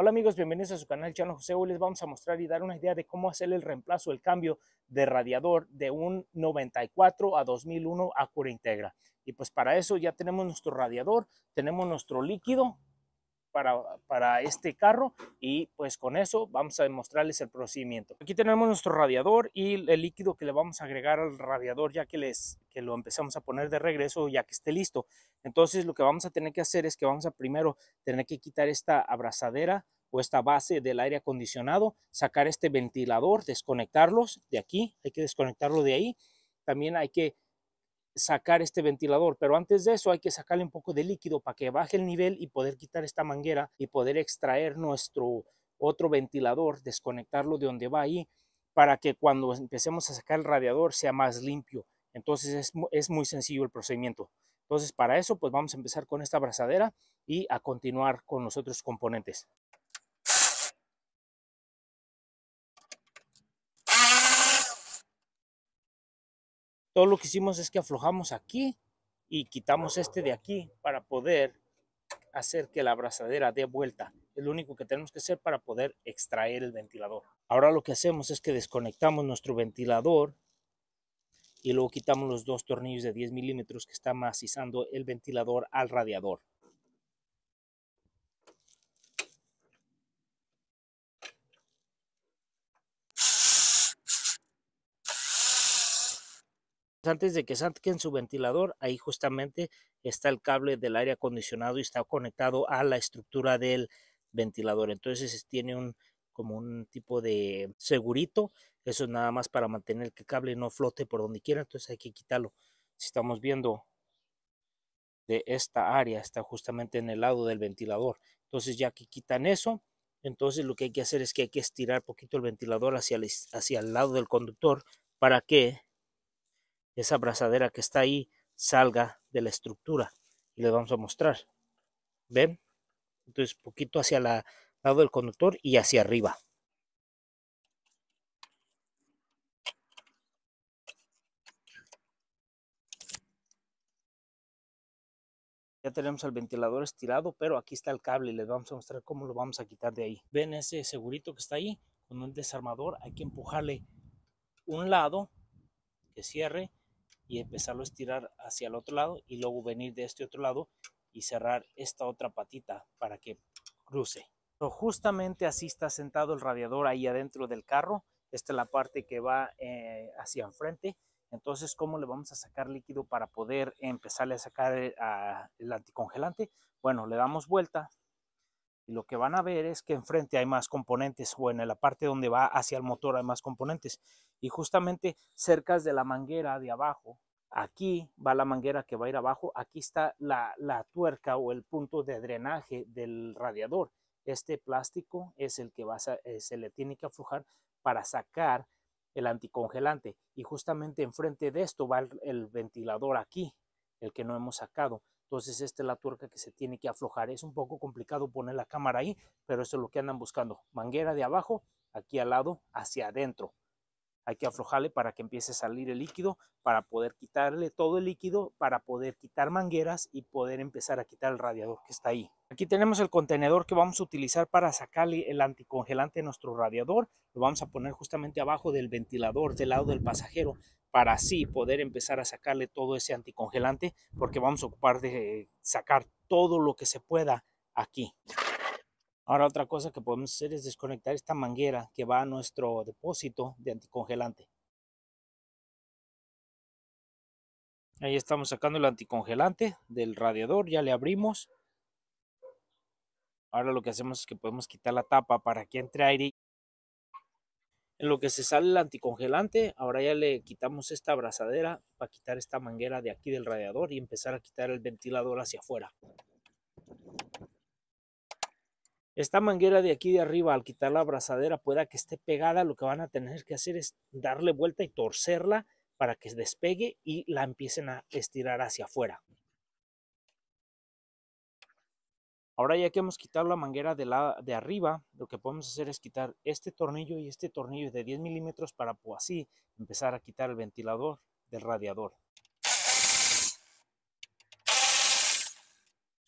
Hola amigos, bienvenidos a su canal Chano José. Hoy les vamos a mostrar y dar una idea de cómo hacer el reemplazo, el cambio de radiador de un 94 a 2001 Acura Integra. Y pues para eso ya tenemos nuestro radiador, tenemos nuestro líquido para, este carro y pues con eso vamos a demostrarles el procedimiento. Aquí tenemos nuestro radiador y el líquido que le vamos a agregar al radiador ya que, les, que lo empezamos a poner de regreso ya que esté listo. Entonces lo que vamos a tener que hacer es que vamos a primero tener que quitar esta abrazadera o esta base del aire acondicionado, sacar este ventilador, desconectarlos de aquí, hay que desconectarlo de ahí. También hay que sacar este ventilador, pero antes de eso hay que sacarle un poco de líquido para que baje el nivel y poder quitar esta manguera y poder extraer nuestro otro ventilador, desconectarlo de donde va ahí, para que cuando empecemos a sacar el radiador sea más limpio. Entonces es, es muy sencillo el procedimiento. Entonces para eso pues vamos a empezar con esta abrazadera y a continuar con los otros componentes. Todo lo que hicimos es que aflojamos aquí y quitamos este de aquí para poder hacer que la abrazadera dé vuelta. Es lo único que tenemos que hacer para poder extraer el ventilador. Ahora lo que hacemos es que desconectamos nuestro ventilador y luego quitamos los dos tornillos de 10 milímetros que está macizando el ventilador al radiador. antes de que saquen su ventilador, ahí justamente está el cable del aire acondicionado y está conectado a la estructura del ventilador. Entonces tiene un como un tipo de segurito. Eso es nada más para mantener que el cable no flote por donde quiera. Entonces hay que quitarlo. Si estamos viendo de esta área, está justamente en el lado del ventilador. Entonces ya que quitan eso, entonces lo que hay que hacer es que hay que estirar poquito el ventilador hacia hacia el lado del conductor para que esa abrazadera que está ahí salga de la estructura. Y les vamos a mostrar. ¿Ven? Entonces, poquito hacia el lado del conductor y hacia arriba. Ya tenemos el ventilador estirado, pero aquí está el cable. Y Les vamos a mostrar cómo lo vamos a quitar de ahí. ¿Ven ese segurito que está ahí? Con un desarmador hay que empujarle un lado que cierre y empezarlo a estirar hacia el otro lado y luego venir de este otro lado y cerrar esta otra patita para que cruce. Pero justamente así está sentado el radiador ahí adentro del carro. Esta es la parte que va eh, hacia enfrente. Entonces, ¿cómo le vamos a sacar líquido para poder empezarle a sacar eh, el anticongelante? Bueno, le damos vuelta, y lo que van a ver es que enfrente hay más componentes o en la parte donde va hacia el motor hay más componentes. Y justamente cerca de la manguera de abajo, aquí va la manguera que va a ir abajo, aquí está la, la tuerca o el punto de drenaje del radiador. Este plástico es el que eh, se le tiene que aflojar para sacar el anticongelante. Y justamente enfrente de esto va el ventilador aquí, el que no hemos sacado. Entonces esta es la tuerca que se tiene que aflojar. Es un poco complicado poner la cámara ahí, pero eso es lo que andan buscando. Manguera de abajo, aquí al lado, hacia adentro. Hay que aflojarle para que empiece a salir el líquido, para poder quitarle todo el líquido, para poder quitar mangueras y poder empezar a quitar el radiador que está ahí. Aquí tenemos el contenedor que vamos a utilizar para sacarle el anticongelante de nuestro radiador. Lo vamos a poner justamente abajo del ventilador, del lado del pasajero para así poder empezar a sacarle todo ese anticongelante porque vamos a ocupar de sacar todo lo que se pueda aquí. Ahora otra cosa que podemos hacer es desconectar esta manguera que va a nuestro depósito de anticongelante. Ahí estamos sacando el anticongelante del radiador, ya le abrimos. Ahora lo que hacemos es que podemos quitar la tapa para que entre aire en lo que se sale el anticongelante, ahora ya le quitamos esta abrazadera para quitar esta manguera de aquí del radiador y empezar a quitar el ventilador hacia afuera. Esta manguera de aquí de arriba, al quitar la abrazadera, pueda que esté pegada, lo que van a tener que hacer es darle vuelta y torcerla para que despegue y la empiecen a estirar hacia afuera. Ahora ya que hemos quitado la manguera de, la, de arriba, lo que podemos hacer es quitar este tornillo y este tornillo de 10 milímetros para pues, así empezar a quitar el ventilador del radiador.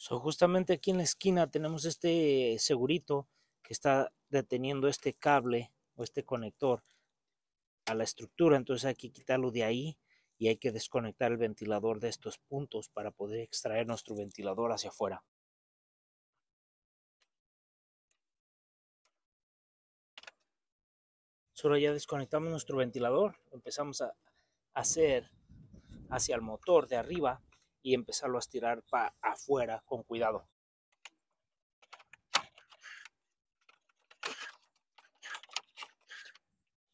justamente aquí en la esquina tenemos este segurito que está deteniendo este cable o este conector a la estructura. Entonces hay que quitarlo de ahí y hay que desconectar el ventilador de estos puntos para poder extraer nuestro ventilador hacia afuera. Solo ya desconectamos nuestro ventilador, empezamos a hacer hacia el motor de arriba y empezarlo a estirar para afuera con cuidado.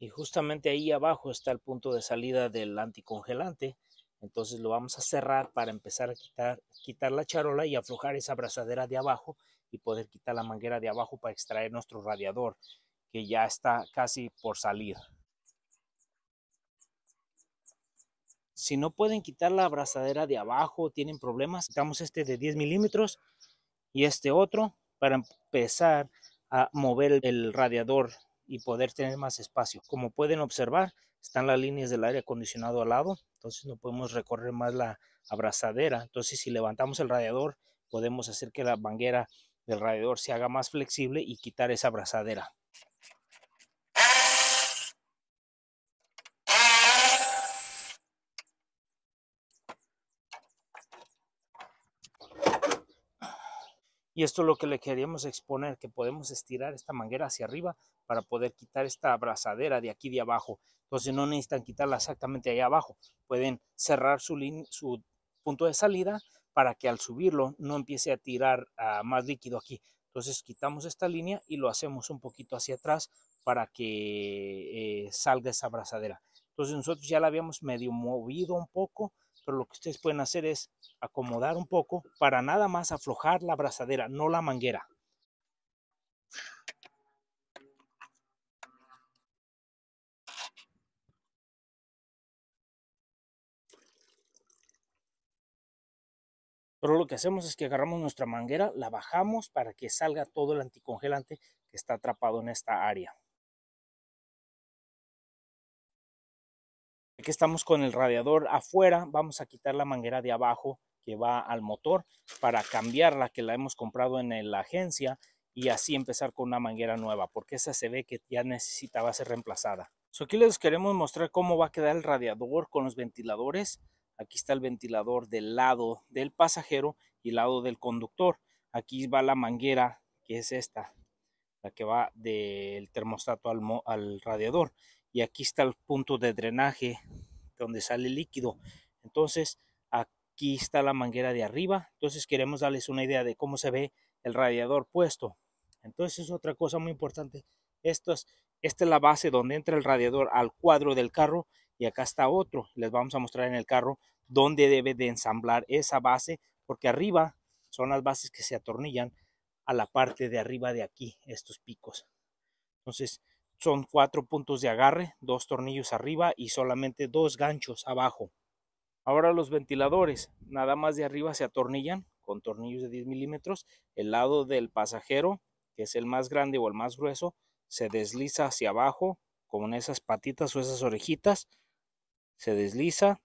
Y justamente ahí abajo está el punto de salida del anticongelante. Entonces lo vamos a cerrar para empezar a quitar, quitar la charola y aflojar esa abrazadera de abajo y poder quitar la manguera de abajo para extraer nuestro radiador ya está casi por salir. Si no pueden quitar la abrazadera de abajo, tienen problemas, quitamos este de 10 milímetros y este otro para empezar a mover el radiador y poder tener más espacio. Como pueden observar, están las líneas del aire acondicionado al lado, entonces no podemos recorrer más la abrazadera. Entonces si levantamos el radiador, podemos hacer que la manguera del radiador se haga más flexible y quitar esa abrazadera. Y esto es lo que le queríamos exponer, que podemos estirar esta manguera hacia arriba para poder quitar esta abrazadera de aquí de abajo. Entonces no necesitan quitarla exactamente ahí abajo. Pueden cerrar su, punto de salida para que al subirlo no empiece a tirar ah, más líquido aquí. Entonces quitamos esta línea y lo hacemos un poquito hacia atrás para que eh, salga esa abrazadera. Entonces nosotros ya la habíamos medio movido un poco pero lo que ustedes pueden hacer es acomodar un poco para nada más aflojar la abrazadera, no la manguera. Pero lo que hacemos es que agarramos nuestra manguera, la bajamos para que salga todo el anticongelante que está atrapado en esta área. que estamos con el radiador afuera, vamos a quitar la manguera de abajo que va al motor para cambiar la que la hemos comprado en la agencia y así empezar con una manguera nueva, porque esa se ve que ya necesitaba ser reemplazada. aquí les queremos mostrar cómo va a quedar el radiador con los ventiladores. Aquí está el ventilador del lado del pasajero y lado del conductor. Aquí va la manguera, que es esta, la que va del termostato al radiador y aquí está el punto de drenaje donde sale líquido. Entonces, aquí está la manguera de arriba. Entonces, queremos darles una idea de cómo se ve el radiador puesto. Entonces, otra cosa muy importante, esto es, esta es la base donde entra el radiador al cuadro del carro y acá está otro. Les vamos a mostrar en el carro dónde debe de ensamblar esa base porque arriba son las bases que se atornillan a la parte de arriba de aquí, estos picos. Entonces, son cuatro puntos de agarre, dos tornillos arriba y solamente dos ganchos abajo. Ahora los ventiladores, nada más de arriba se atornillan con tornillos de 10 milímetros. El lado del pasajero, que es el más grande o el más grueso, se desliza hacia abajo con esas patitas o esas orejitas. Se desliza,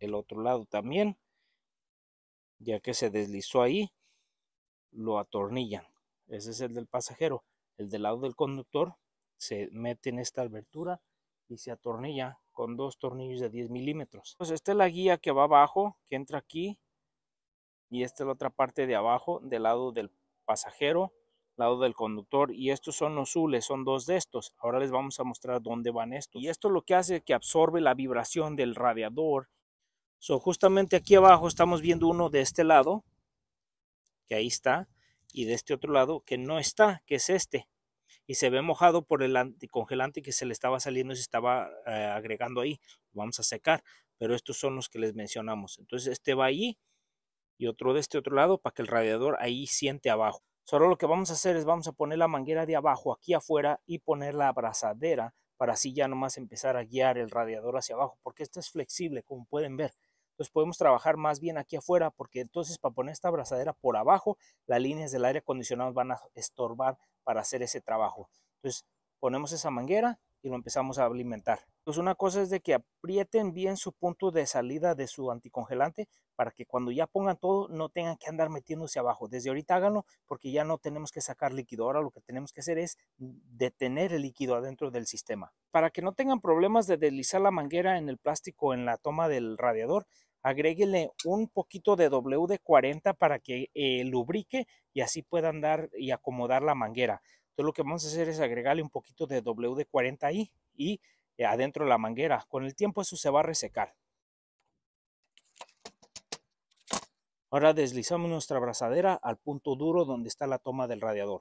el otro lado también, ya que se deslizó ahí, lo atornillan. Ese es el del pasajero. El del lado del conductor se mete en esta abertura y se atornilla con dos tornillos de 10 milímetros. Entonces pues esta es la guía que va abajo, que entra aquí y esta es la otra parte de abajo del lado del pasajero, lado del conductor y estos son los son dos de estos. Ahora les vamos a mostrar dónde van estos. Y esto lo que hace es que absorbe la vibración del radiador. So, justamente aquí abajo estamos viendo uno de este lado, que ahí está, y de este otro lado que no está, que es este y se ve mojado por el anticongelante que se le estaba saliendo y se estaba eh, agregando ahí. vamos a secar, pero estos son los que les mencionamos. Entonces este va ahí y otro de este otro lado para que el radiador ahí siente abajo. Solo lo que vamos a hacer es vamos a poner la manguera de abajo aquí afuera y poner la abrazadera para así ya nomás empezar a guiar el radiador hacia abajo, porque esto es flexible, como pueden ver. Entonces podemos trabajar más bien aquí afuera, porque entonces para poner esta abrazadera por abajo, las líneas del aire acondicionado van a estorbar para hacer ese trabajo. Entonces ponemos esa manguera y lo empezamos a alimentar. Entonces una cosa es de que aprieten bien su punto de salida de su anticongelante para que cuando ya pongan todo no tengan que andar metiéndose abajo. Desde ahorita háganlo porque ya no tenemos que sacar líquido. Ahora lo que tenemos que hacer es detener el líquido adentro del sistema. Para que no tengan problemas de deslizar la manguera en el plástico en la toma del radiador, agréguele un poquito de WD-40 para que eh, lubrique y así pueda andar y acomodar la manguera. Entonces lo que vamos a hacer es agregarle un poquito de WD-40 ahí y eh, adentro de la manguera. Con el tiempo eso se va a resecar. Ahora deslizamos nuestra abrazadera al punto duro donde está la toma del radiador.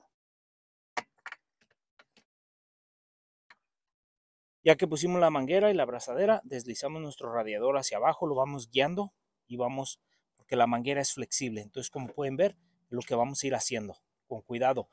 Ya que pusimos la manguera y la abrazadera, deslizamos nuestro radiador hacia abajo, lo vamos guiando y vamos, porque la manguera es flexible. Entonces, como pueden ver, lo que vamos a ir haciendo con cuidado.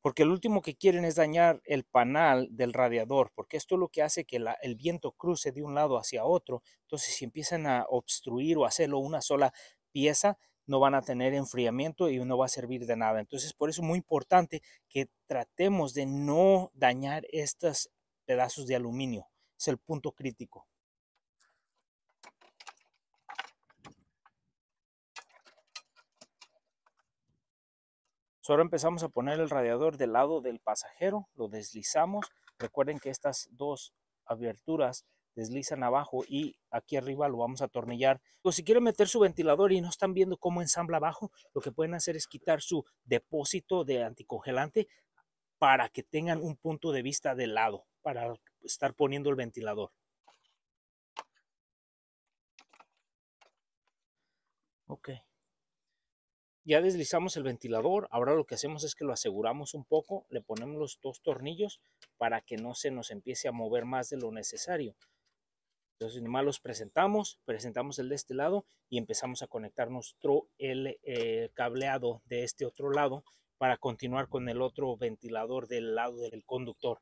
Porque lo último que quieren es dañar el panal del radiador, porque esto es lo que hace que el viento cruce de un lado hacia otro. Entonces, si empiezan a obstruir o hacerlo una sola pieza, no van a tener enfriamiento y no va a servir de nada. Entonces, por eso es muy importante que tratemos de no dañar estas pedazos de aluminio. Es el punto crítico. ahora empezamos a poner el radiador del lado del pasajero, lo deslizamos. Recuerden que estas dos aberturas deslizan abajo y aquí arriba lo vamos a atornillar. O si quieren meter su ventilador y no están viendo cómo ensambla abajo, lo que pueden hacer es quitar su depósito de anticongelante para que tengan un punto de vista del lado para estar poniendo el ventilador. Ok. Ya deslizamos el ventilador. Ahora lo que hacemos es que lo aseguramos un poco. Le ponemos los dos tornillos para que no se nos empiece a mover más de lo necesario. Entonces nomás los presentamos, presentamos el de este lado y empezamos a conectar nuestro el, eh, cableado de este otro lado para continuar con el otro ventilador del lado del conductor.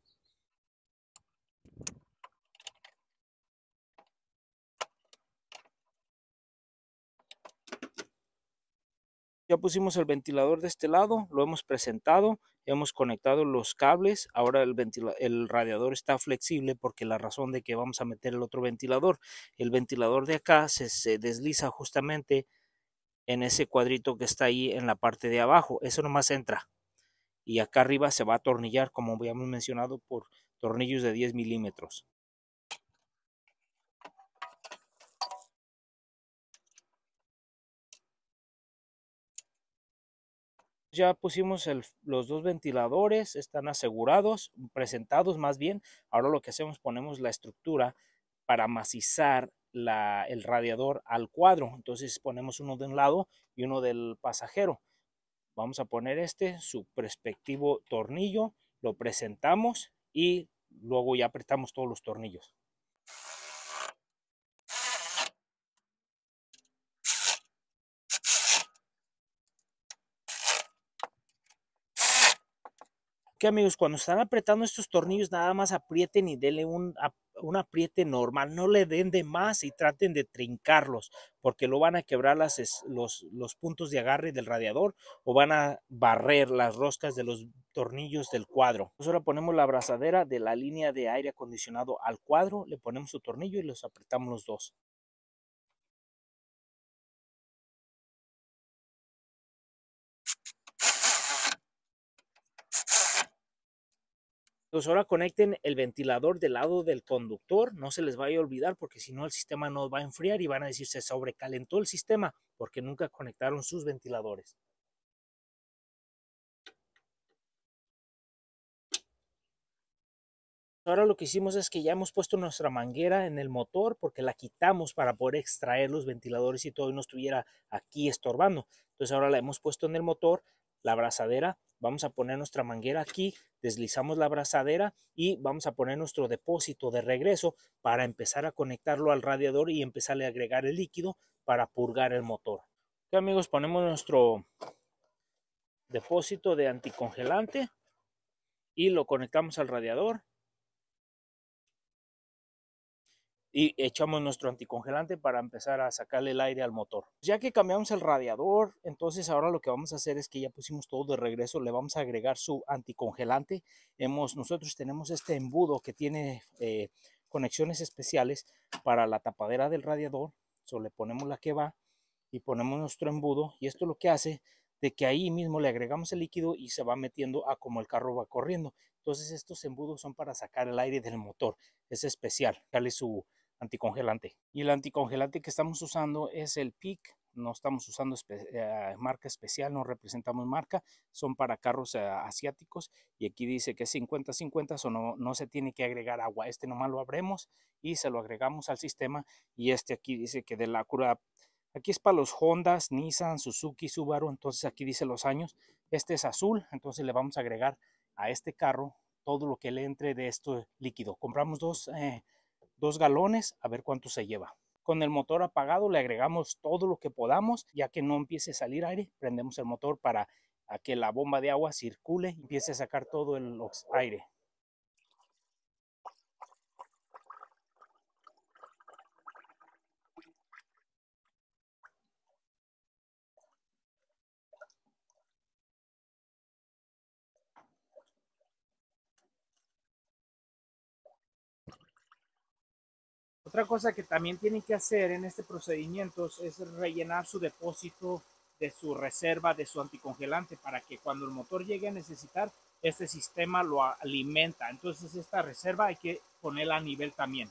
Ya pusimos el ventilador de este lado, lo hemos presentado, hemos conectado los cables. Ahora el, radiador está flexible porque la razón de que vamos a meter el otro ventilador, el ventilador de acá se, se desliza justamente en ese cuadrito que está ahí en la parte de abajo. Eso nomás entra. Y acá arriba se va a atornillar, como habíamos mencionado, por tornillos de 10 milímetros. Ya pusimos los dos ventiladores, están asegurados, presentados más bien. Ahora lo que hacemos, ponemos la estructura para macizar el radiador al cuadro. Entonces ponemos uno de un lado y uno del pasajero. Vamos a poner este, su perspectivo tornillo, lo presentamos y luego ya apretamos todos los tornillos. que amigos, cuando están apretando estos tornillos, nada más aprieten y denle un, apriete normal, no le den de más y traten de trincarlos, porque lo van a quebrar las, los, puntos de agarre del radiador o van a barrer las roscas de los tornillos del cuadro. Nosotros ahora ponemos la abrazadera de la línea de aire acondicionado al cuadro, le ponemos su tornillo y los apretamos los dos. Entonces pues, ahora conecten el ventilador del lado del conductor, no se les vaya a olvidar porque si no el sistema no va a enfriar y van a decir se sobrecalentó el sistema porque nunca conectaron sus ventiladores. Ahora lo que hicimos es que ya hemos puesto nuestra manguera en el motor porque la quitamos para poder extraer los ventiladores y todo y no estuviera aquí estorbando. Entonces ahora la hemos puesto en el motor, la abrazadera vamos a poner nuestra manguera aquí, deslizamos la abrazadera y vamos a poner nuestro depósito de regreso para empezar a conectarlo al radiador y empezarle a agregar el líquido para purgar el motor. Ok amigos, ponemos nuestro depósito de anticongelante y lo conectamos al radiador y echamos nuestro anticongelante para empezar a sacarle el aire al motor. Ya que cambiamos el radiador, entonces ahora lo que vamos a hacer es que ya pusimos todo de regreso, le vamos a agregar su anticongelante. Hemos, nosotros tenemos este embudo que tiene eh, conexiones especiales para la tapadera del radiador, so, le ponemos la que va y ponemos nuestro embudo y esto lo que hace de que ahí mismo le agregamos el líquido y se va metiendo a como el carro va corriendo. Entonces estos embudos son para sacar el aire del motor, es especial, Dale su anticongelante. Y el anticongelante que estamos usando es el PIC. No estamos usando eh, marca especial, no representamos marca. Son para carros eh, asiáticos. Y aquí dice que 50-50, o no, no se tiene que agregar agua. Este nomás lo abremos y se lo agregamos al sistema. Y este aquí dice que de la cura... Aquí es para los Hondas, Nissan, Suzuki, Subaru. Entonces aquí dice los años. Este es azul, entonces le vamos a agregar a este carro todo lo que le entre de esto líquido. Compramos dos... Eh, dos galones a ver cuánto se lleva. Con el motor apagado le agregamos todo lo que podamos, ya que no empiece a salir aire, prendemos el motor para que la bomba de agua circule y empiece a sacar todo el aire. Otra cosa que también tienen que hacer en este procedimiento es rellenar su depósito de su reserva de su anticongelante para que cuando el motor llegue a necesitar, este sistema lo alimenta. Entonces esta reserva hay que ponerla a nivel también.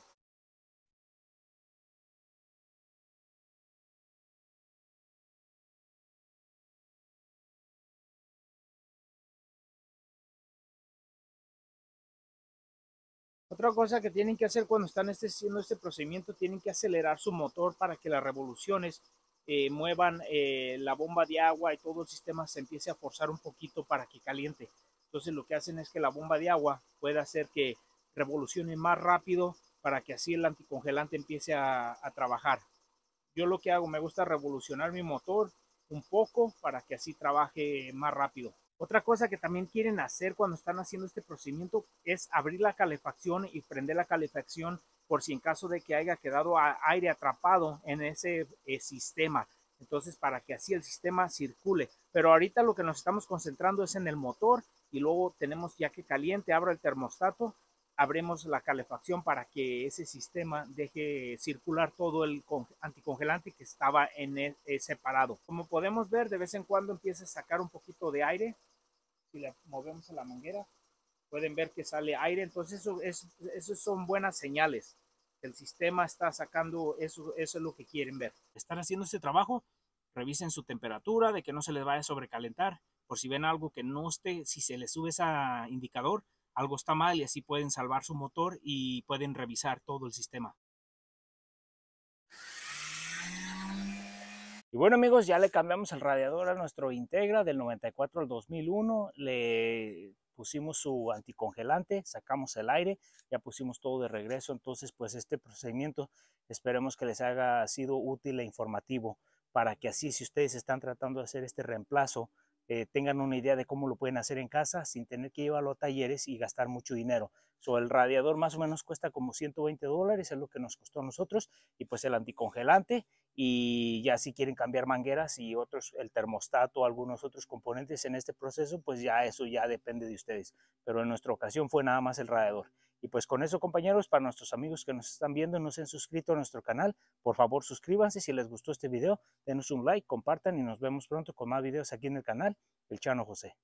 Otra cosa que tienen que hacer cuando están este, haciendo este procedimiento, tienen que acelerar su motor para que las revoluciones eh, muevan eh, la bomba de agua y todo el sistema se empiece a forzar un poquito para que caliente. Entonces lo que hacen es que la bomba de agua pueda hacer que revolucione más rápido para que así el anticongelante empiece a trabajar. Yo lo que hago, me gusta revolucionar mi motor un poco para que así trabaje más rápido. Otra cosa que también quieren hacer cuando están haciendo este procedimiento es abrir la calefacción y prender la calefacción por si en caso de que haya quedado aire atrapado en ese eh, sistema. Entonces, para que así el sistema circule. Pero ahorita lo que nos estamos concentrando es en el motor y luego tenemos ya que caliente, abra el termostato, abremos la calefacción para que ese sistema deje circular todo el anticongelante que estaba en el, eh, separado. Como podemos ver, de vez en cuando empieza a sacar un poquito de aire si la movemos a la manguera, pueden ver que sale aire. Entonces, eso, es, eso son buenas señales. El sistema está sacando eso, eso es lo que quieren ver. Están haciendo este trabajo, revisen su temperatura, de que no se les vaya a sobrecalentar. Por si ven algo que no esté, si se les sube ese indicador, algo está mal y así pueden salvar su motor y pueden revisar todo el sistema. Y bueno amigos, ya le cambiamos el radiador a nuestro Integra del 94 al 2001, le pusimos su anticongelante, sacamos el aire, ya pusimos todo de regreso, entonces pues este procedimiento esperemos que les haya sido útil e informativo para que así si ustedes están tratando de hacer este reemplazo, eh, tengan una idea de cómo lo pueden hacer en casa sin tener que llevarlo a talleres y gastar mucho dinero. So, el radiador más o menos cuesta como 120 dólares, es lo que nos costó a nosotros, y pues el anticongelante y ya si quieren cambiar mangueras y otros, el termostato, algunos otros componentes en este proceso, pues ya eso ya depende de ustedes. Pero en nuestra ocasión fue nada más el radiador. Y pues con eso compañeros, para nuestros amigos que nos están viendo y no se han suscrito a nuestro canal, por favor suscríbanse si les gustó este video, denos un like, compartan y nos vemos pronto con más videos aquí en el canal, El Chano José.